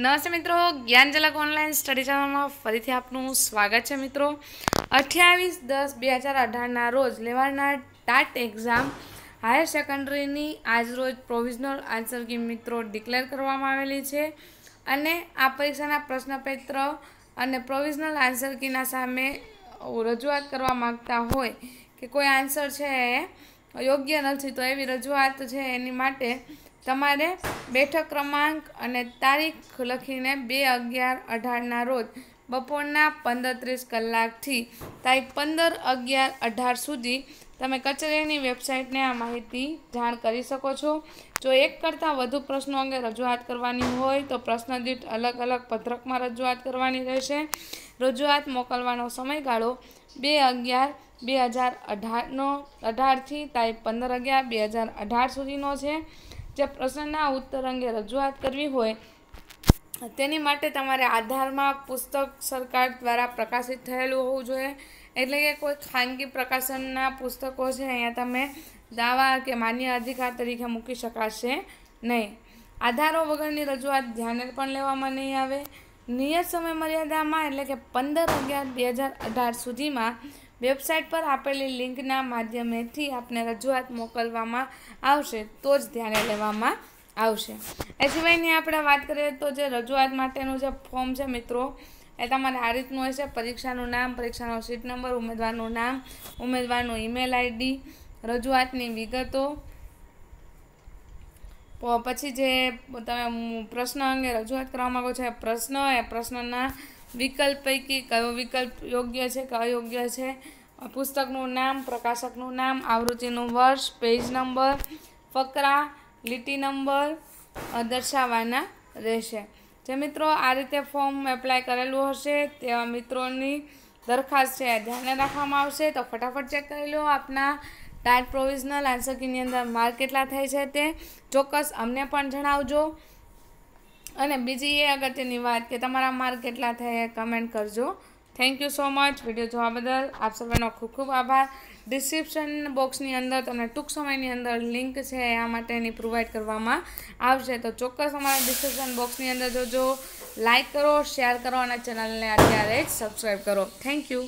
નમસ્તે મિત્રો જ્ઞાનજલક online study ચેનલમાં ફરીથી આપનું સ્વાગત છે મિત્રો અઠ્યાવીસ દસ બે હજાર અઢારના રોજ લેવાનાર ટાટ એક્ઝામ હાયર સેકન્ડરીની આજરોજ પ્રોવિઝનલ આન્સર કી મિત્રો ડિક્લેર કરવામાં આવેલી છે અને આ પરીક્ષાના પ્રશ્નપત્ર અને પ્રોવિઝનલ આન્સર કીના સામે રજૂઆત કરવા માગતા હોય કે કોઈ આન્સર છે યોગ્ય નથી તો એવી રજૂઆત છે એની માટે તમારે બેઠક ક્રમાંક અને તારીખ લખીને બે અગિયાર અઢારના રોજ બપોરના પંદરત્રીસ કલાકથી તારીખ પંદર અગિયાર અઢાર સુધી તમે કચેરીની વેબસાઇટને આ માહિતી જાણ કરી શકો છો જો એક કરતાં વધુ પ્રશ્નો અંગે રજૂઆત કરવાની હોય તો પ્રશ્નદીઠ અલગ અલગ પત્રકમાં રજૂઆત કરવાની રહેશે રજૂઆત મોકલવાનો સમયગાળો બે અગિયાર બે હજાર અઢારનો અઢારથી તારીખ પંદર અગિયાર બે હજાર અઢાર સુધીનો છે જે પ્રશ્નના ઉત્તર અંગે રજૂઆત કરવી હોય તેની માટે તમારે આધારમાં પુસ્તક સરકાર દ્વારા પ્રકાશિત થયેલું હોવું જોઈએ એટલે કે કોઈ ખાનગી પ્રકાશનના પુસ્તકો છે અહીંયા તમે દાવા કે માન્ય અધિકાર તરીકે મૂકી શકાશે નહીં આધારો વગરની રજૂઆત ધ્યાને પણ લેવામાં નહીં આવે નિયત સમય મર્યાદામાં એટલે કે પંદર અગિયાર બે હજાર અઢાર સુધીમાં વેબસાઇટ પર આપેલી લિંકના માધ્યમેથી આપને રજૂઆત મોકલવામાં આવશે તો જ ધ્યાને લેવામાં આવશે એ સિવાયની આપણે વાત કરીએ તો જે રજૂઆત માટેનું જે ફોર્મ છે મિત્રો એ તમારે આ રીતનું હશે પરીક્ષાનું નામ પરીક્ષાનો સીટ નંબર ઉમેદવારનું નામ ઉમેદવારનું ઈમેલ આઈડી રજૂઆતની વિગતો પછી જે તમે પ્રશ્ન અંગે રજૂઆત કરવા માગો છો એ પ્રશ્ન એ પ્રશ્નના વિકલ્પ પૈકી કયો વિકલ્પ યોગ્ય છે કયો યોગ્ય છે પુસ્તકનું નામ પ્રકાશકનું નામ આવૃત્તિનું વર્ષ પેજ નંબર ફકરા લીટી નંબર દર્શાવવાના રહેશે જે મિત્રો આ રીતે ફોર્મ એપ્લાય કરેલું હશે તેવા મિત્રોની દરખાસ્ત છે ધ્યાને રાખવામાં આવશે તો ફટાફટ ચેક કરી લો આપના ટાટ પ્રોવિઝનલ આન્સર કીની અંદર માર્ક કેટલા થાય છે તે ચોક્કસ અમને પણ જણાવજો અને બીજી એ અગત્યની વાત કે તમારા માર્ક કેટલા થયા કમેન્ટ કરજો thank you so much video જોવા બદલ આપ સર્વેનો ખૂબ ખૂબ આભાર ડિસ્ક્રિપ્શન બોક્સની અંદર તમને ટૂંક સમયની અંદર લિંક છે આ માટેની પ્રોવાઈડ કરવામાં આવશે તો ચોક્કસ અમારા ડિસ્ક્રિપ્શન બોક્સની અંદર જોજો લાઇક કરો શેર કરો અને ચેનલને અત્યારે જ સબસ્ક્રાઈબ કરો થેન્ક યુ